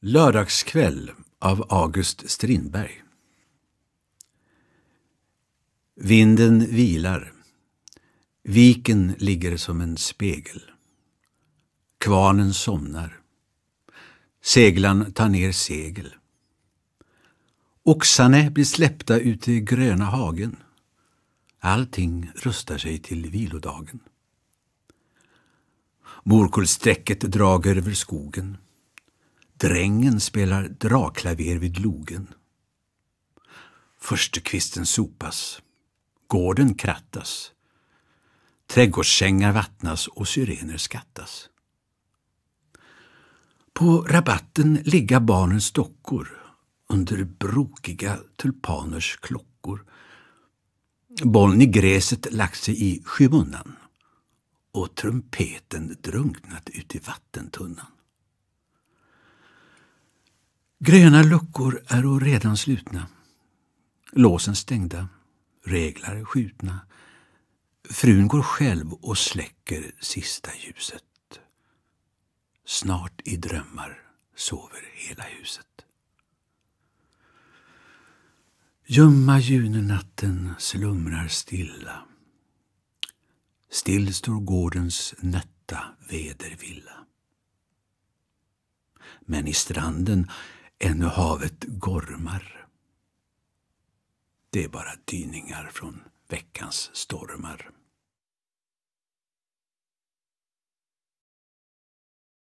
Lördagskväll av August Strindberg Vinden vilar. Viken ligger som en spegel. Kvarnen somnar. Seglan tar ner segel. Oxarna blir släppta ut i gröna hagen. Allting rustar sig till vilodagen. Morkullsträcket drager över skogen. Drängen spelar dragklaver vid logen. Förstukvisten sopas. Gården krattas. Trädgårdssängar vattnas och syrener skattas. På rabatten ligga barnens dockor under brokiga tulpaners klockor. Bollen i gräset lagt sig i skymundan och trumpeten drunknat ut i vattentunnan. Gröna luckor är redan slutna. Låsen stängda, reglar skjutna. Frun går själv och släcker sista ljuset. Snart i drömmar sover hela huset. Ljumma junenatten slumrar stilla. Still står gårdens nötta vedervilla. Men i stranden Ännu havet gormar. Det är bara dyningar från veckans stormar.